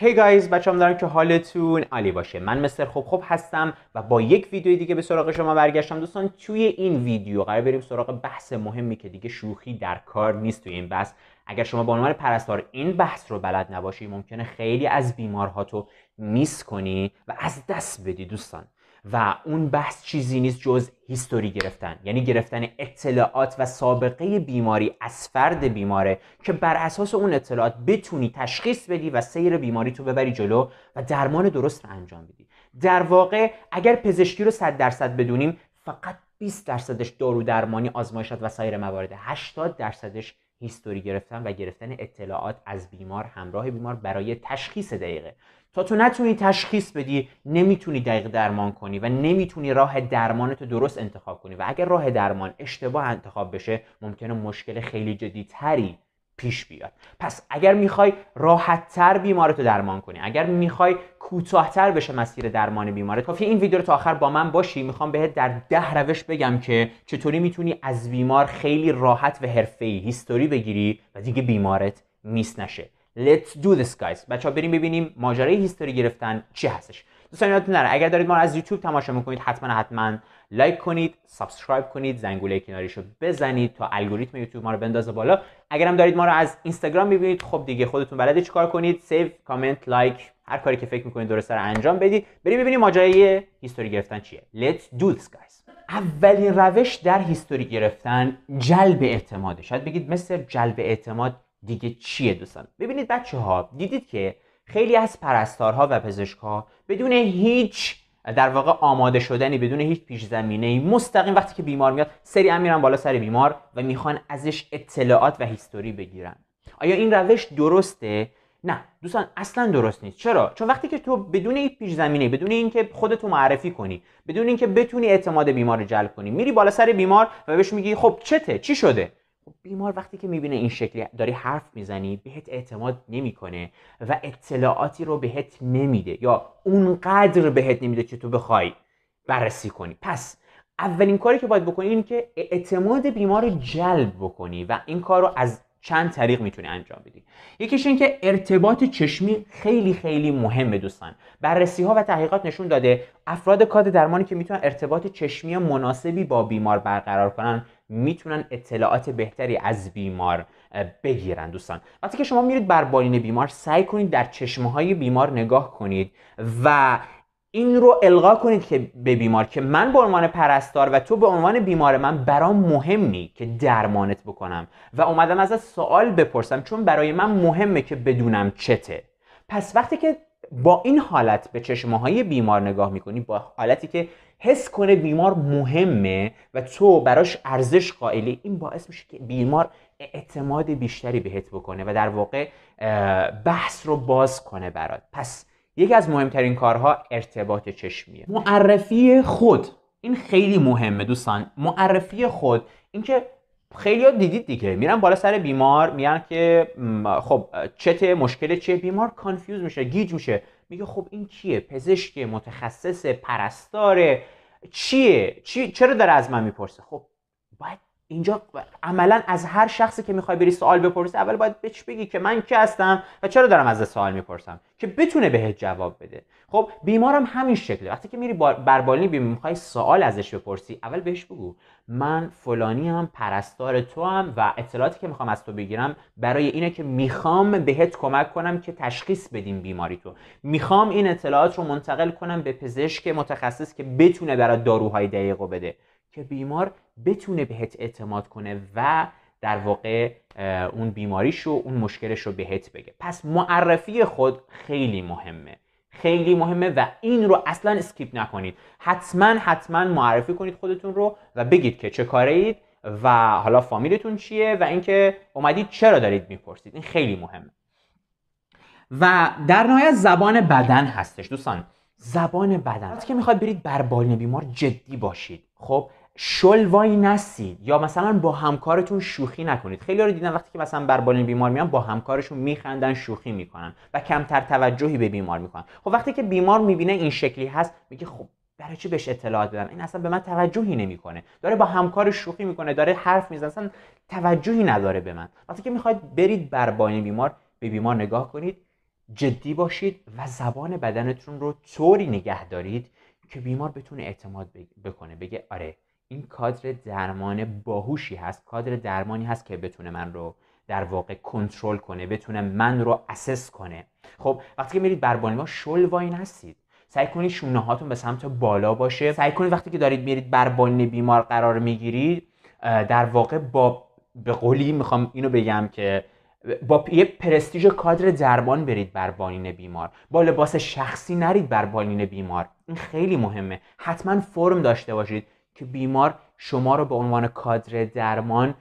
هی hey گایز بچه هم دارم که حالتون عالی باشه من مستر خوب خوب هستم و با یک ویدیو دیگه به سراغ شما برگشتم دوستان توی این ویدیو قرار بریم سراغ بحث مهمی که دیگه شوخی در کار نیست توی این بحث اگر شما به عنوان پرستار این بحث رو بلد نباشی ممکنه خیلی از بیمارها تو میس کنی و از دست بدی دوستان و اون بحث چیزی نیست جز هیستوری گرفتن یعنی گرفتن اطلاعات و سابقه بیماری از فرد بیماره که بر اساس اون اطلاعات بتونی تشخیص بدی و سیر بیماری تو ببری جلو و درمان درست رو انجام بدی در واقع اگر پزشکی رو 100 درصد بدونیم فقط 20 درصدش دارو درمانی آزمایشات و سایر موارد 80 درصدش هیستوری گرفتن و گرفتن اطلاعات از بیمار همراه بیمار برای تشخیص دقیقه تا تو نتونی تشخیص بدی نمیتونی دقیق درمان کنی و نمیتونی راه درمانتو درست انتخاب کنی و اگر راه درمان اشتباه انتخاب بشه ممکنه مشکل خیلی تری پیش بیاد پس اگر میخوای راحتتر بیمارتو درمان کنی اگر میخوای کوتاهتر بشه مسیر درمان بیمارت کافی این ویدیو رو تا آخر با من باشی میخوام بهت در ده روش بگم که چطوری میتونی از بیمار خیلی راحت و حرفه‌ای هیستوری بگیری و دیگه بیمارت میس نشه Let's do this guys بچه ها بریم ببینیم ماجرای هیستوری گرفتن چی هستش دوستان یادتون نره اگر دارید ما رو از یوتیوب تماشا میکنید حتما حتما لایک کنید سابسکرایب کنید زنگوله کناریشو بزنید تا الگوریتم یوتیوب ما رو بندازه بالا هم دارید ما رو از اینستاگرام میبینید خب دیگه خودتون بلدید چیکار کنید سیو کامنت لایک هر کاری که فکر میکنید درست رو انجام بدید بریم ببینیم ماجرای هیستوری گرفتن چیه Let's do this guys اولین روش در هیستوری گرفتن جلب اعتماده شاید بگید مثل جلب اعتماد دیگه چیه دوستان ببینید بچه ها دیدید که خیلی از پرستارها و پزشکها بدون هیچ در واقع آماده شدنی بدون هیچ پیش زمینه مستقیم وقتی که بیمار میاد سریعا میرن بالا سر بیمار و میخوان ازش اطلاعات و هیستوری بگیرن آیا این روش درسته نه دوستان اصلا درست نیست چرا چون وقتی که تو بدون هیچ پیش زمینه بدون اینکه خودتو معرفی کنی بدون اینکه بتونی اعتماد بیمار رو جلب کنی میری بالا سر بیمار و بهش میگی خب چته چی شده خب بیمار وقتی که میبینه این شکلی داری حرف میزنی بهت اعتماد نمیکنه و اطلاعاتی رو بهت نمیده یا اونقدر بهت نمیده که تو بخوای بررسی کنی پس اولین کاری که باید بکنی اینه که اعتماد بیمار رو جلب بکنی و این کار رو از چند طریق میتونی انجام بدی یکیش این که ارتباط چشمی خیلی خیلی مهمه دوستان بررسی ها و تحقیقات نشون داده افراد کاد درمانی که میتونن ارتباط چشمی مناسبی با بیمار برقرار کنن میتونن اطلاعات بهتری از بیمار بگیرن دوستان وقتی که شما میرید بر بالین بیمار سعی کنید در چشمه های بیمار نگاه کنید و این رو القا کنید که به بیمار که من به عنوان پرستار و تو به عنوان بیمار من برام مهمی که درمانت بکنم و اومدم ازت سوال بپرسم چون برای من مهمه که بدونم چته پس وقتی که با این حالت به چشمه های بیمار نگاه میکنی با حالتی که حس کنه بیمار مهمه و تو براش ارزش قائلی این باعث میشه که بیمار اعتماد بیشتری بهت بکنه و در واقع بحث رو باز کنه برات پس یکی از مهمترین کارها ارتباط چشمیه معرفی خود این خیلی مهمه دوستان معرفی خود اینکه خیلی ها دیدید دیگه میرن بالا سر بیمار میان که خب چته مشکل چه بیمار کانفیوز میشه گیج میشه میگه خب این کیه پزشک متخصص پرستاره چیه چی... چرا داره از من میپرسه خب باید اینجا عملا از هر شخصی که میخوای بری سوال بپرسی اول باید بهش بگی که من کی هستم و چرا دارم از سوال میپرسم که بتونه بهت جواب بده خب بیمارم همین شکله وقتی که میری بر بالین بیمار میخوای سوال ازش بپرسی اول بهش بگو من فلانی هم پرستار تو هم و اطلاعاتی که میخوام از تو بگیرم برای اینه که میخوام بهت کمک کنم که تشخیص بدیم بیماری تو میخوام این اطلاعات رو منتقل کنم به پزشک متخصص که بتونه برات داروهای دقیقو بده که بیمار بتونه بهت اعتماد کنه و در واقع اون بیماریش رو اون مشکلش رو بهت بگه پس معرفی خود خیلی مهمه خیلی مهمه و این رو اصلا اسکیپ نکنید حتما حتما معرفی کنید خودتون رو و بگید که چه کاره اید و حالا فامیلتون چیه و اینکه اومدید چرا دارید میپرسید این خیلی مهمه و در نهایت زبان بدن هستش دوستان زبان بدن وقتی که میخواید برید بر بالین بیمار جدی باشید خب شل وای یا مثلا با همکارتون شوخی نکنید خیلی رو دیدن وقتی که مثلا بر بالین بیمار میان با همکارشون میخندن شوخی میکنن و کمتر توجهی به بیمار میکنن خب وقتی که بیمار میبینه این شکلی هست میگه خب برای چی بهش اطلاعات بدم این اصلا به من توجهی نمیکنه داره با همکار شوخی میکنه داره حرف میزنه اصلا توجهی نداره به من وقتی که میخواید برید بر بالین بیمار به بیمار نگاه کنید جدی باشید و زبان بدنتون رو طوری نگه دارید که بیمار بتونه اعتماد بکنه بگه آره این کادر درمان باهوشی هست کادر درمانی هست که بتونه من رو در واقع کنترل کنه بتونه من رو اسس کنه خب وقتی که میرید بر ما شل واین هستید سعی کنید شونه هاتون به سمت بالا باشه سعی کنید وقتی که دارید میرید بر بالین بیمار قرار میگیرید در واقع با به قولی میخوام اینو بگم که با یه پرستیژ کادر درمان برید بر بالین بیمار با لباس شخصی نرید بر بالین بیمار این خیلی مهمه حتما فرم داشته باشید که بیمار شما رو به عنوان کادر درمان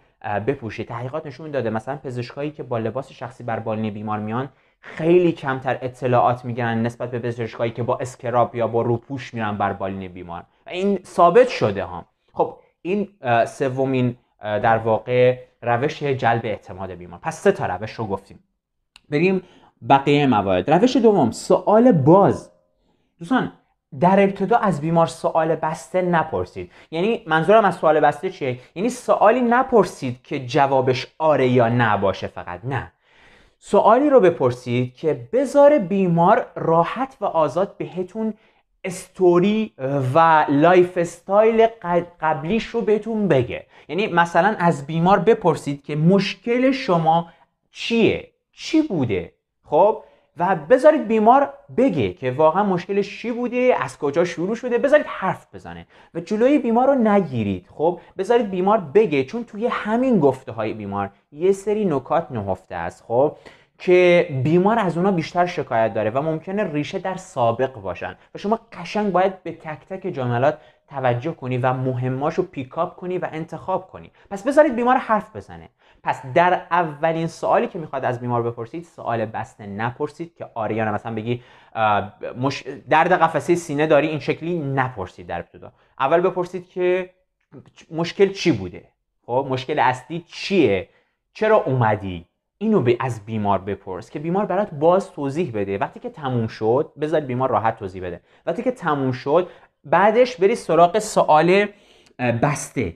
بپوشه تحقیقات نشون داده مثلا پزشکایی که با لباس شخصی بر بالین بیمار میان خیلی کمتر اطلاعات میگن نسبت به پزشکایی که با اسکراب یا با روپوش میرن بر بالین بیمار و این ثابت شده ها خب این سومین در واقع روش جلب اعتماد بیمار پس سه تا روش رو گفتیم بریم بقیه موارد روش دوم سوال باز دوستان در ابتدا از بیمار سوال بسته نپرسید یعنی منظورم از سوال بسته چیه یعنی سوالی نپرسید که جوابش آره یا نه باشه فقط نه سوالی رو بپرسید که بذار بیمار راحت و آزاد بهتون استوری و لایف استایل قبلیش رو بهتون بگه یعنی مثلا از بیمار بپرسید که مشکل شما چیه چی بوده خب و بذارید بیمار بگه که واقعا مشکلش چی بوده از کجا شروع شده بذارید حرف بزنه و جلوی بیمار رو نگیرید خب بذارید بیمار بگه چون توی همین گفته های بیمار یه سری نکات نهفته است خب که بیمار از اونا بیشتر شکایت داره و ممکنه ریشه در سابق باشن و شما قشنگ باید به تک تک جملات توجه کنی و مهماشو پیکاپ کنی و انتخاب کنی پس بذارید بیمار حرف بزنه پس در اولین سوالی که میخواد از بیمار بپرسید سوال بسته نپرسید که آریانا مثلا بگی درد قفسه سینه داری این شکلی نپرسید در ابتدا اول بپرسید که مشکل چی بوده خب مشکل اصلی چیه چرا اومدی اینو به از بیمار بپرس که بیمار برات باز توضیح بده وقتی که تموم شد بذار بیمار راحت توضیح بده وقتی که تموم شد بعدش بری سراغ سوال بسته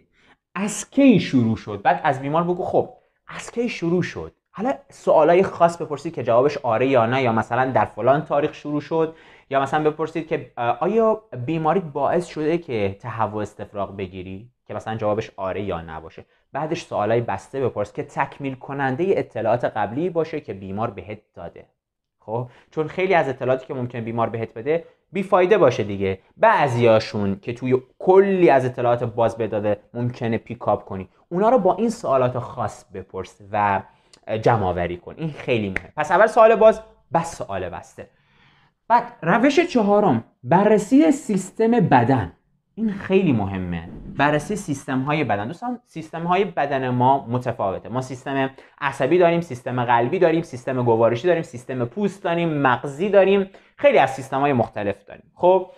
از کی شروع شد بعد از بیمار بگو خب از کی شروع شد حالا سوالای خاص بپرسید که جوابش آره یا نه یا مثلا در فلان تاریخ شروع شد یا مثلا بپرسید که آیا بیماری باعث شده که تهوع استفراغ بگیری که مثلا جوابش آره یا نه باشه بعدش سوالای بسته بپرس که تکمیل کننده اطلاعات قبلی باشه که بیمار بهت داده خب چون خیلی از اطلاعاتی که ممکن بیمار بهت بده بیفایده باشه دیگه بعضیاشون که توی کلی از اطلاعات باز بداده ممکنه پیکاپ کنی اونا رو با این سوالات خاص بپرس و جمع آوری کن این خیلی مهمه پس اول سوال باز بس سوال بسته بعد روش چهارم بررسی سیستم بدن این خیلی مهمه بررسی سیستم های بدن دوستان سیستم های بدن ما متفاوته ما سیستم عصبی داریم سیستم قلبی داریم سیستم گوارشی داریم سیستم پوست داریم مغزی داریم خیلی از سیستم های مختلف داریم خب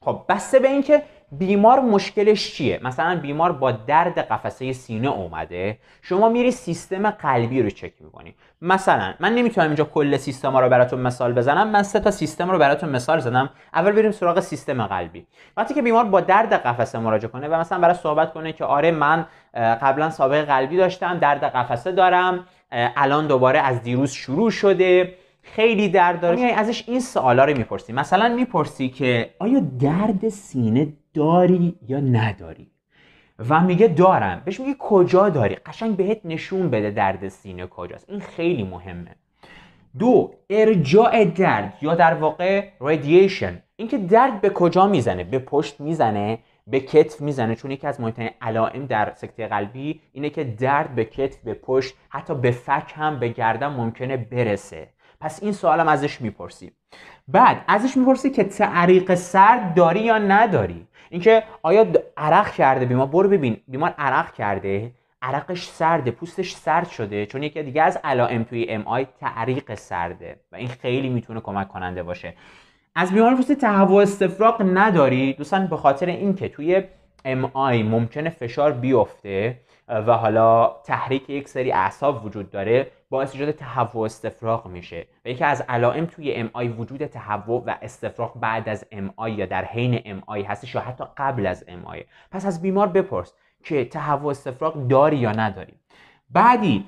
خب بسته به اینکه بیمار مشکلش چیه مثلا بیمار با درد قفسه سینه اومده شما میری سیستم قلبی رو چک میکنی مثلا من نمیتونم اینجا کل سیستم رو براتون مثال بزنم من سه تا سیستم رو براتون مثال زدم اول بریم سراغ سیستم قلبی وقتی که بیمار با درد قفسه مراجعه کنه و مثلا برای صحبت کنه که آره من قبلا سابقه قلبی داشتم درد قفسه دارم الان دوباره از دیروز شروع شده خیلی درد داره ازش این سوالا رو میپرسی مثلا میپرسی که آیا درد سینه داری یا نداری و میگه دارم بهش میگه کجا داری قشنگ بهت نشون بده درد سینه کجاست این خیلی مهمه دو ارجاع درد یا در واقع رادییشن اینکه درد به کجا میزنه به پشت میزنه به کتف میزنه چون یکی از مهمترین علائم در سکته قلبی اینه که درد به کتف به پشت حتی به فک هم به گردن ممکنه برسه پس این سوالم ازش میپرسی بعد ازش میپرسی که تعریق سرد داری یا نداری اینکه آیا عرق کرده بیمار برو ببین بیمار عرق کرده عرقش سرده پوستش سرد شده چون یکی دیگه از علائم توی ام آی تعریق سرده و این خیلی میتونه کمک کننده باشه از بیمار پوست تهوع استفراغ نداری دوستان به خاطر اینکه توی ام آی ممکنه فشار بیفته و حالا تحریک یک سری اعصاب وجود داره باعث ایجاد تهوع استفراغ میشه و یکی از علائم توی ام آی وجود تهوع و استفراغ بعد از ام آی یا در حین ام آی هستش یا حتی قبل از ام آی پس از بیمار بپرس که تهوع استفراغ داری یا نداری بعدی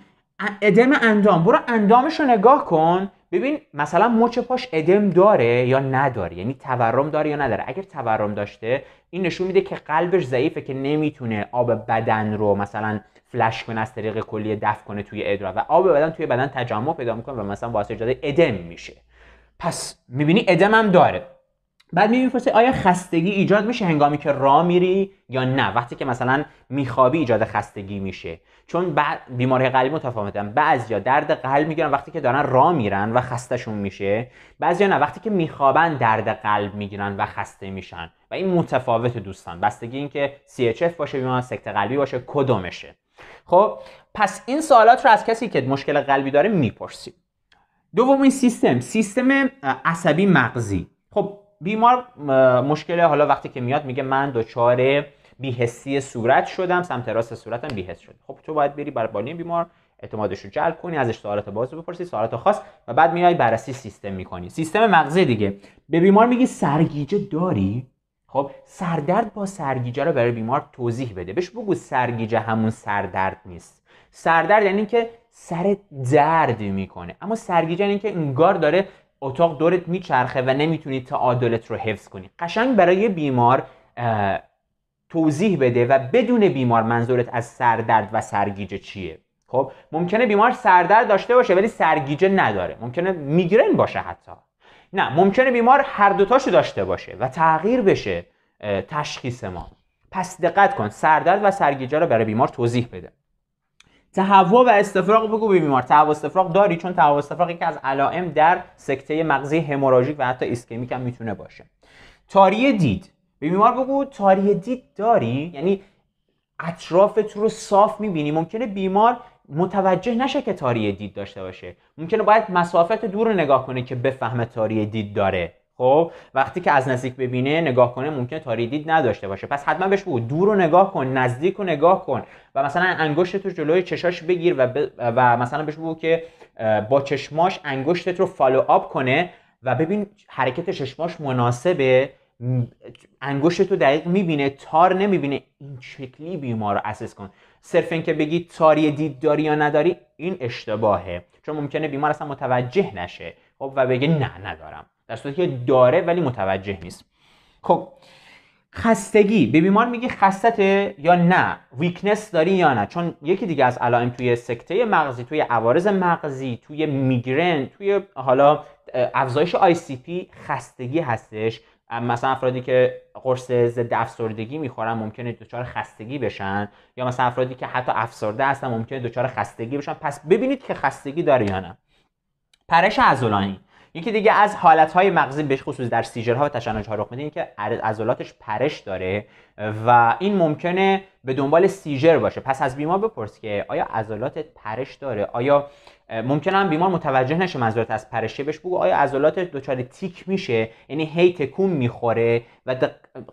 ادم اندام برو اندامش رو نگاه کن ببین مثلا مچ پاش ادم داره یا نداره یعنی تورم داره یا نداره اگر تورم داشته این نشون میده که قلبش ضعیفه که نمیتونه آب بدن رو مثلا فلش کنه از طریق کلیه دفع کنه توی ادرا و آب بدن توی بدن تجمع پیدا میکنه و مثلا واسه ایجاد ادم میشه پس میبینی ادم هم داره بعد میپرسه آیا خستگی ایجاد میشه هنگامی که را میری یا نه وقتی که مثلا میخوابی ایجاد خستگی میشه چون بیماری قلبی متفاوتن بعضیا درد قلب میگیرن وقتی که دارن راه میرن و خستشون میشه بعضیا نه وقتی که میخوابن درد قلب میگیرن و خسته میشن و این متفاوت دوستان بستگی اینکه CHF باشه بیمار سکت قلبی باشه کدومشه خب پس این سوالات رو از کسی که مشکل قلبی داره میپرسیم دومین سیستم سیستم عصبی مغزی خب بیمار مشکل حالا وقتی که میاد میگه من دچار بیهستی صورت شدم سمت راست صورتم بیهس شد خب تو باید بری بر بالین بیمار اعتمادش رو جلب کنی ازش سوالات باز بپرسی سوالات خاص و بعد میای بررسی سیستم میکنی سیستم مغزی دیگه به بیمار میگی سرگیجه داری خب سردرد با سرگیجه رو برای بیمار توضیح بده بهش بگو سرگیجه همون سردرد نیست سردرد یعنی که سر درد میکنه اما سرگیجه یعنی که انگار داره اتاق دورت میچرخه و نمیتونی تعادلت رو حفظ کنی قشنگ برای بیمار توضیح بده و بدون بیمار منظورت از سردرد و سرگیجه چیه خب ممکنه بیمار سردرد داشته باشه ولی سرگیجه نداره ممکنه میگرن باشه حتی نه ممکنه بیمار هر دوتاشو داشته باشه و تغییر بشه تشخیص ما پس دقت کن سردرد و سرگیجه رو برای بیمار توضیح بده تهوع و استفراغ بگو به بیمار تهوع استفراغ داری چون تهوع استفراغ یکی از علائم در سکته مغزی هموراژیک و حتی ایسکمیک هم میتونه باشه تاری دید به بیمار بگو تاری دید داری یعنی اطرافت رو صاف میبینی ممکنه بیمار متوجه نشه که تاری دید داشته باشه ممکنه باید مسافت دور رو نگاه کنه که بفهمه تاری دید داره خب وقتی که از نزدیک ببینه نگاه کنه ممکنه دید نداشته باشه پس حتما بهش بگو دور رو نگاه کن نزدیک رو نگاه کن و مثلا انگشت تو جلوی چشاش بگیر و, و مثلا بهش بگو که با چشماش انگشتت رو فالو آب کنه و ببین حرکت چشماش مناسبه انگشت تو دقیق میبینه تار نمیبینه این شکلی بیمار رو اسس کن صرف اینکه بگی تاری دید داری یا نداری این اشتباهه چون ممکنه بیمار اصلا متوجه نشه خب و بگه نه ندارم در صورتی که داره ولی متوجه نیست خب خستگی به بیمار میگی خستته یا نه ویکنس داری یا نه چون یکی دیگه از علائم توی سکته مغزی توی عوارض مغزی توی میگرن توی حالا افزایش آی سی پی خستگی هستش مثلا افرادی که قرص ضد افسردگی میخورن ممکنه دچار خستگی بشن یا مثلا افرادی که حتی افسرده هستن ممکنه دچار خستگی بشن پس ببینید که خستگی داره یا نه پرش عضلانی یکی دیگه از های مغزی به خصوص در ها و تشنجها رخ میده که عضلاتش پرش داره و این ممکنه به دنبال سیجر باشه پس از بیمار بپرس که آیا عضلاتت پرش داره آیا ممکنه هم بیمار متوجه نشه منظورت از پرشه بهش بگو آیا عضلاتت دچار تیک میشه یعنی هی تکون میخوره و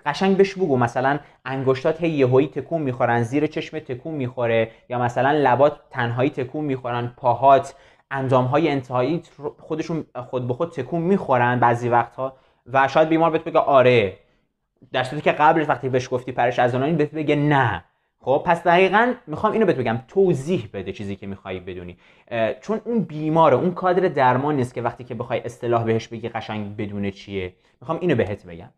قشنگ بهش بگو مثلا انگشتات هی یهویی تکون میخورن زیر چشم تکون میخوره یا مثلا لبات تنهایی تکون میخورن پاهات انجام های انتهایی خودشون خود به خود تکون میخورن بعضی وقتها و شاید بیمار بهت بگه آره در صورتی که قبل وقتی بهش گفتی پرش از اونایی بهت بگه نه خب پس دقیقا میخوام اینو بهت بگم توضیح بده چیزی که میخوای بدونی چون اون بیماره اون کادر درمان نیست که وقتی که بخوای اصطلاح بهش بگی قشنگ بدونه چیه میخوام اینو بهت بگم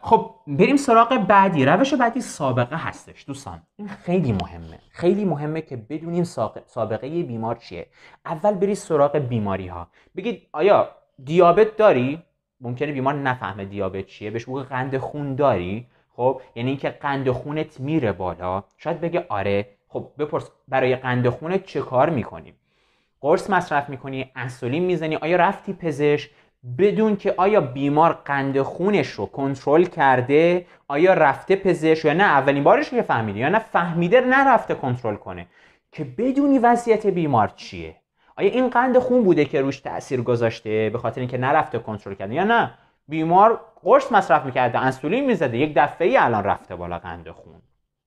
خب بریم سراغ بعدی روش بعدی سابقه هستش دوستان این خیلی مهمه خیلی مهمه که بدونیم سابقه بیمار چیه اول بری سراغ بیماری ها بگید آیا دیابت داری ممکنه بیمار نفهمه دیابت چیه بهش بگو قند خون داری خب یعنی اینکه قند خونت میره بالا شاید بگه آره خب بپرس برای قند خونت چه کار میکنی؟ قرص مصرف میکنی انسولین میزنی آیا رفتی پزشک بدون که آیا بیمار قند خونش رو کنترل کرده آیا رفته پزشک یا نه اولین بارش که فهمیده یا نه فهمیده نرفته کنترل کنه که بدونی وضعیت بیمار چیه آیا این قند خون بوده که روش تاثیر گذاشته به خاطر اینکه نرفته کنترل کرده یا نه بیمار قرص مصرف میکرده انسولین میزده یک دفعه ای الان رفته بالا قند خون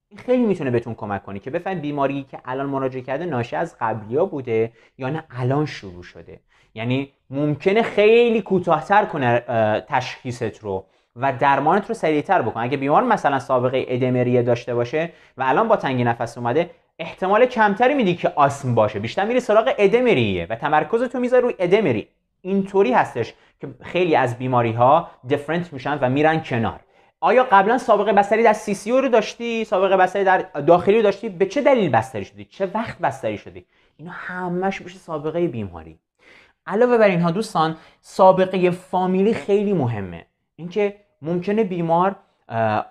این خیلی میتونه بهتون کمک کنه که بفهمید بیماری که الان مراجعه کرده ناشی از قبلیا بوده یا نه الان شروع شده یعنی ممکنه خیلی کوتاهتر کنه تشخیصت رو و درمانت رو سریعتر بکنه اگه بیمار مثلا سابقه ادمریه داشته باشه و الان با تنگی نفس اومده احتمال کمتری میدی که آسم باشه بیشتر میری سراغ ادمریه و تمرکز تو میذاری روی ادمری اینطوری هستش که خیلی از بیماری ها دیفرنت میشن و میرن کنار آیا قبلا سابقه بستری در سی سی رو داشتی سابقه بستری در داخلی رو داشتی به چه دلیل بستری شدی چه وقت بستری شدی اینا همش میشه سابقه بیماری علاوه بر اینها دوستان سابقه فامیلی خیلی مهمه اینکه ممکنه بیمار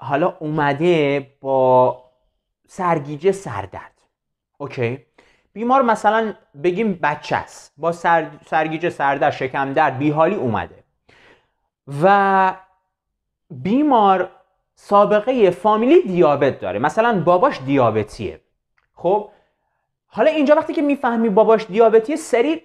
حالا اومده با سرگیجه سردرد اوکی بیمار مثلا بگیم بچه است با سرگیجه سردرد شکم درد بیحالی اومده و بیمار سابقه فامیلی دیابت داره مثلا باباش دیابتیه خب حالا اینجا وقتی که میفهمی باباش دیابتیه سری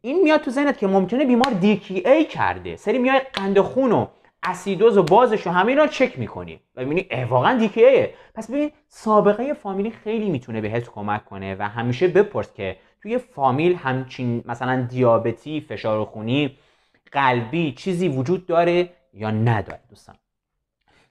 این میاد تو ذهنت که ممکنه بیمار ای کرده سری میای قند خون و اسیدوز و بازش و همه اینا چک میکنی و میبینی واقعا ایه پس ببین سابقه فامیلی خیلی میتونه بهت کمک کنه و همیشه بپرس که توی فامیل همچین مثلا دیابتی فشار خونی قلبی چیزی وجود داره یا نداره دوستان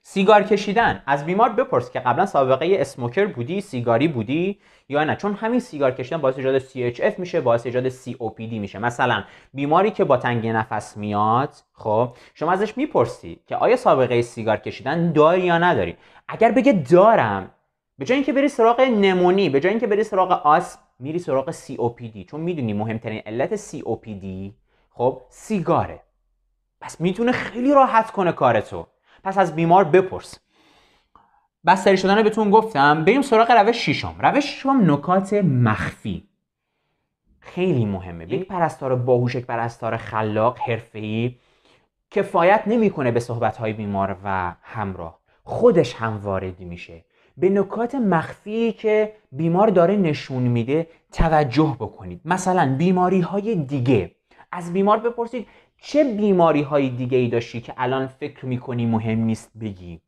سیگار کشیدن از بیمار بپرس که قبلا سابقه اسموکر بودی سیگاری بودی یا نه چون همین سیگار کشیدن باعث ایجاد CHF میشه باعث ایجاد COPD میشه مثلا بیماری که با تنگی نفس میاد خب شما ازش میپرسی که آیا سابقه سیگار کشیدن داری یا نداری اگر بگه دارم به جای اینکه بری سراغ نمونی به جای اینکه بری سراغ آسم میری سراغ COPD چون میدونی مهمترین علت COPD خب سیگاره پس میتونه خیلی راحت کنه کارتو پس از بیمار بپرس بستری شدن رو بهتون گفتم بریم سراغ روش شیشم روش ششم نکات مخفی خیلی مهمه یک پرستار باهوش یک پرستار خلاق حرفه‌ای کفایت نمیکنه به صحبت‌های بیمار و همراه خودش هم وارد میشه به نکات مخفی که بیمار داره نشون میده توجه بکنید مثلا بیماری های دیگه از بیمار بپرسید چه بیماری های دیگه ای داشتی که الان فکر میکنی مهم نیست بگی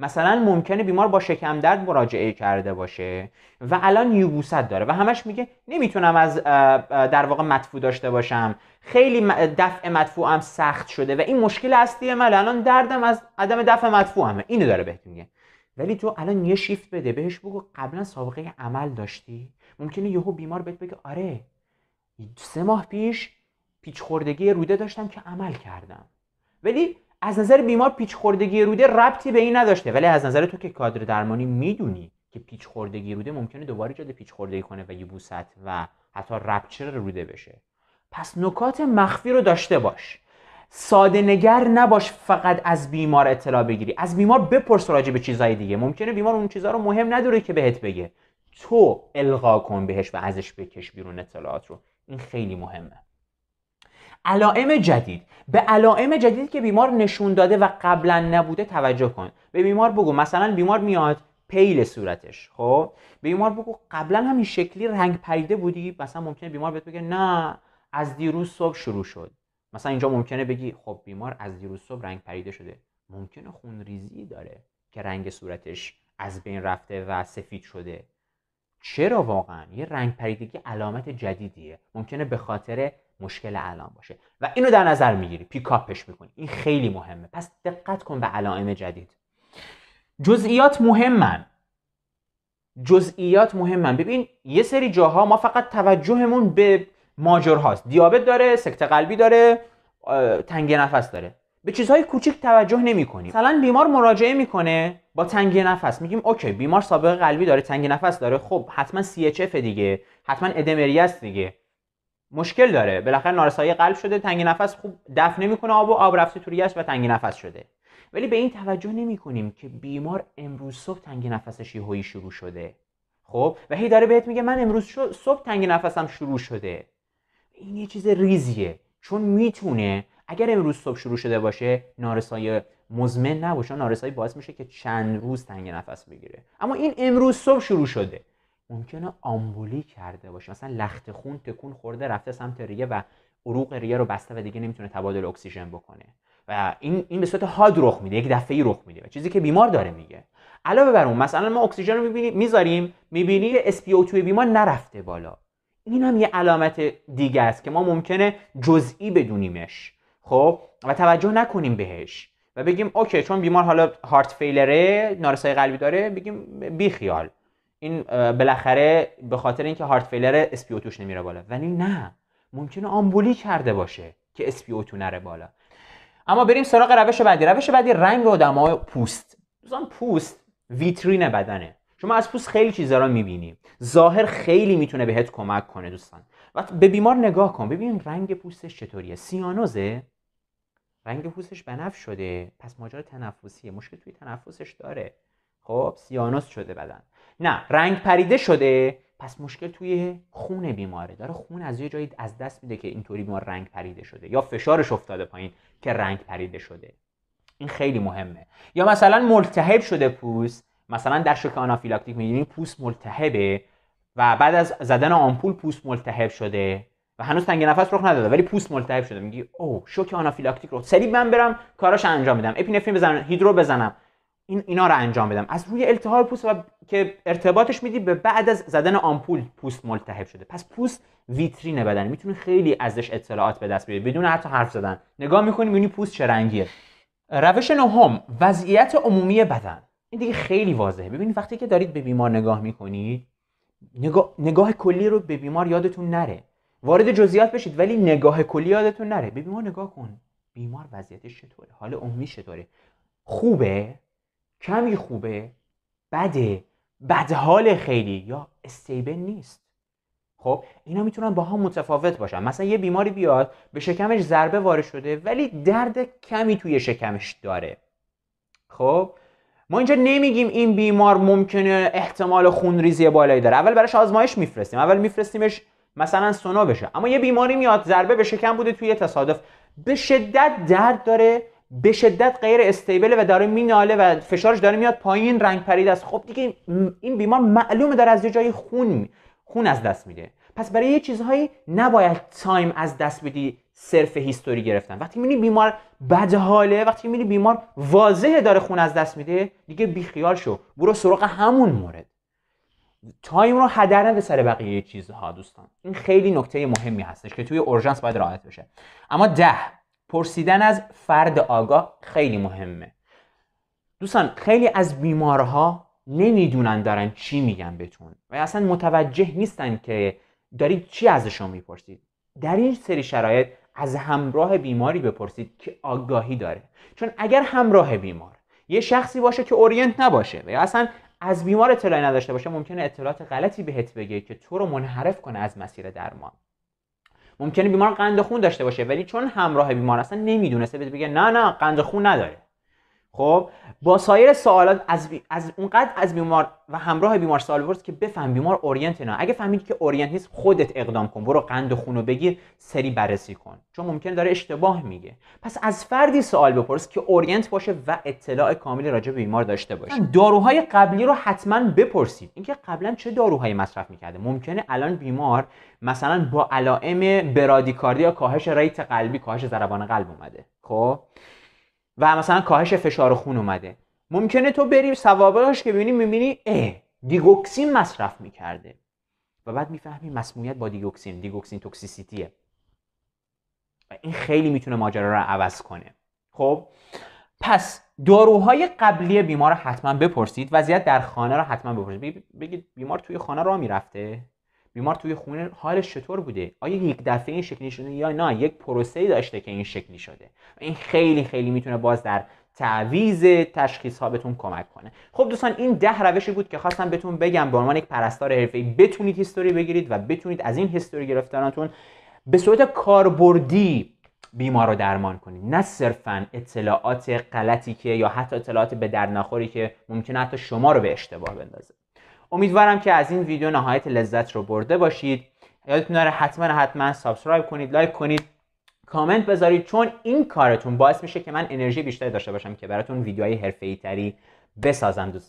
مثلا ممکنه بیمار با شکم درد مراجعه کرده باشه و الان یبوست داره و همش میگه نمیتونم از در واقع مدفوع داشته باشم خیلی دفع مدفوعم سخت شده و این مشکل اصلی من الان دردم از عدم دفع مدفوعمه اینو داره بهت میگه ولی تو الان یه شیفت بده بهش بگو قبلا سابقه عمل داشتی ممکنه یهو بیمار بهت بگه آره سه ماه پیش پیچخوردگی روده داشتم که عمل کردم ولی از نظر بیمار پیچخوردگی روده ربطی به این نداشته ولی از نظر تو که کادر درمانی میدونی که پیچخوردگی روده ممکنه دوباره ایجاد پیچخوردگی کنه و یبوست و حتی ربچر روده بشه پس نکات مخفی رو داشته باش ساده نگر نباش فقط از بیمار اطلاع بگیری از بیمار بپرس راجع به چیزهای دیگه ممکنه بیمار اون چیزها رو مهم نداره که بهت بگه تو القا کن بهش و ازش بکش بیرون اطلاعات رو این خیلی مهمه علائم جدید به علائم جدیدی که بیمار نشون داده و قبلا نبوده توجه کن به بیمار بگو مثلا بیمار میاد پیل صورتش خب به بیمار بگو قبلا همین شکلی رنگ پریده بودی مثلا ممکنه بیمار بهت بگه نه از دیروز صبح شروع شد مثلا اینجا ممکنه بگی خب بیمار از دیروز صبح رنگ پریده شده ممکنه خون ریزی داره که رنگ صورتش از بین رفته و سفید شده چرا واقعا یه رنگ پریدگی علامت جدیدیه ممکنه به خاطر مشکل الان باشه و اینو در نظر میگیری پیکاپش میکنی این خیلی مهمه پس دقت کن به علائم جدید جزئیات مهمن جزئیات مهمن ببین یه سری جاها ما فقط توجهمون به ماجرهاست دیابت داره سکت قلبی داره تنگ نفس داره به چیزهای کوچیک توجه نمی کنیم مثلا بیمار مراجعه میکنه با تنگی نفس میگیم اوکی بیمار سابقه قلبی داره تنگی نفس داره خب حتما سی دیگه حتما ادمری است دیگه مشکل داره بالاخره نارسایی قلب شده تنگی نفس خوب دفع نمیکنه آب و آب رفته تو و تنگی نفس شده ولی به این توجه نمی کنیم که بیمار امروز صبح تنگی نفسش یهویی شروع شده خب و هی داره بهت میگه من امروز صبح تنگی نفسم شروع شده این یه چیز ریزیه چون میتونه اگر امروز صبح شروع شده باشه نارسایی مزمن نباشه نارسایی باعث میشه که چند روز تنگ نفس بگیره اما این امروز صبح شروع شده ممکنه آمبولی کرده باشه مثلا لخت خون تکون خورده رفته سمت ریه و عروق ریه رو بسته و دیگه نمیتونه تبادل اکسیژن بکنه و این این به صورت حاد رخ میده یک دفعه ای رخ میده و چیزی که بیمار داره میگه علاوه بر اون مثلا ما اکسیژن رو میبینیم میذاریم میبینی SpO2 بیمار نرفته بالا این هم یه علامت دیگه است که ما ممکنه جزئی بدونیمش خب و توجه نکنیم بهش و بگیم اوکی چون بیمار حالا هارت فیلره نارسای قلبی داره بگیم خیال این بالاخره به خاطر اینکه هارت فیلر پی توش نمیره بالا ولی نه ممکنه آمبولی کرده باشه که پی تو نره بالا اما بریم سراغ روش بعدی روش بعدی رنگ های پوست دوستان پوست ویترین بدنه شما از پوست خیلی چیزا رو میبینی ظاهر خیلی میتونه بهت کمک کنه دوستان وقت به بیمار نگاه کن ببین رنگ پوستش چطوریه سیانوزه رنگ پوستش بنفش شده پس ماجرا تنفسیه مشکل توی تنفسش داره خب سیانوس شده بدن نه رنگ پریده شده پس مشکل توی خون بیماره داره خون از یه جایی از دست میده که اینطوری بیمار رنگ پریده شده یا فشارش افتاده پایین که رنگ پریده شده این خیلی مهمه یا مثلا ملتهب شده پوست مثلا در شوک آنافیلاکتیک میبینیم پوست ملتهبه و بعد از زدن آمپول پوست ملتهب شده و هنوز تنگ نفس رخ نداده ولی پوست ملتهب شده میگی او شوک آنافیلاکتیک رو سری من برم کاراش انجام میدم اپینفرین بزنم هیدرو بزنم این اینا رو انجام بدم از روی التهاب پوست که ارتباطش میدی به بعد از زدن آمپول پوست ملتهب شده پس پوست ویترین بدن میتونی خیلی ازش اطلاعات به دست بیاری بدون حتی حرف زدن نگاه میکنی میبینی پوست چه رنگیه روش نهم وضعیت عمومی بدن این دیگه خیلی واضحه ببینید وقتی که دارید به بیمار نگاه میکنید نگاه, نگاه کلی رو به بیمار یادتون نره وارد جزئیات بشید ولی نگاه کلی یادتون نره به بیمار نگاه کن بیمار وضعیتش چطوره حال عمومی چطوره خوبه کمی خوبه بده بدحال خیلی یا استیبل نیست خب اینا میتونن با هم متفاوت باشن مثلا یه بیماری بیاد به شکمش ضربه وارد شده ولی درد کمی توی شکمش داره خب ما اینجا نمیگیم این بیمار ممکنه احتمال خونریزی بالایی داره اول براش آزمایش میفرستیم اول میفرستیمش مثلا سونا بشه اما یه بیماری میاد ضربه به شکم بوده توی تصادف به شدت درد داره به شدت غیر استیبل و داره میناله و فشارش داره میاد پایین رنگ پرید است خب دیگه این بیمار معلومه داره از یه جایی خون خون از دست میده پس برای یه چیزهایی نباید تایم از دست بدی صرف هیستوری گرفتن وقتی میبینی بیمار حاله وقتی میبینی بیمار واضحه داره خون از دست میده دیگه بیخیال شو برو سراغ همون مورد تایم رو هدر نده سر بقیه چیزها دوستان این خیلی نکته مهمی هستش که توی اورژانس باید رعایت بشه اما ده پرسیدن از فرد آگاه خیلی مهمه دوستان خیلی از بیمارها نمیدونن دارن چی میگن بتون و اصلا متوجه نیستن که دارید چی ازشون میپرسید در این سری شرایط از همراه بیماری بپرسید که آگاهی داره چون اگر همراه بیمار یه شخصی باشه که اورینت نباشه و اصلا از بیمار اطلاعی نداشته باشه ممکنه اطلاعات غلطی بهت بگه که تو رو منحرف کنه از مسیر درمان ممکنه بیمار قند خون داشته باشه ولی چون همراه بیمار اصلا نمیدونه بهش بگه نه نه قند خون نداره خب با سایر سوالات از, بی... از اونقدر از بیمار و همراه بیمار سوال بپرس که بفهم بیمار اورینت نه اگه فهمید که اورینت نیست خودت اقدام کن برو قند و خونو بگیر سری بررسی کن چون ممکنه داره اشتباه میگه پس از فردی سوال بپرس که اورینت باشه و اطلاع کاملی راجع به بیمار داشته باشه داروهای قبلی رو حتما بپرسید اینکه قبلا چه داروهایی مصرف میکرده ممکنه الان بیمار مثلا با علائم یا کاهش ریت قلبی کاهش ضربان قلب اومده خب و مثلا کاهش فشار خون اومده ممکنه تو بری سوابقش که ببینی میبینی اه دیگوکسین مصرف میکرده و بعد میفهمی مسمومیت با دیگوکسین دیگوکسین توکسیسیتیه و این خیلی میتونه ماجرا رو عوض کنه خب پس داروهای قبلی بیمار رو حتما بپرسید وضعیت در خانه رو حتما بپرسید بگید بیمار توی خانه را میرفته بیمار توی خونه حالش چطور بوده آیا یک دفعه این شکلی شده یا نه یک پروسهی داشته که این شکلی شده این خیلی خیلی میتونه باز در تعویز تشخیص ها بهتون کمک کنه خب دوستان این ده روشی بود که خواستم بهتون بگم به عنوان یک پرستار حرفه‌ای بتونید هیستوری بگیرید و بتونید از این هیستوری گرفتنتون به صورت کاربردی بیمار رو درمان کنید نه صرفا اطلاعات غلطی که یا حتی اطلاعات به درناخوری که ممکنه حتی شما رو به اشتباه بندازه امیدوارم که از این ویدیو نهایت لذت رو برده باشید یادتون نره حتما حتما سابسکرایب کنید لایک کنید کامنت بذارید چون این کارتون باعث میشه که من انرژی بیشتری داشته باشم که براتون ویدیوهای حرفه‌ای تری بسازم دوستان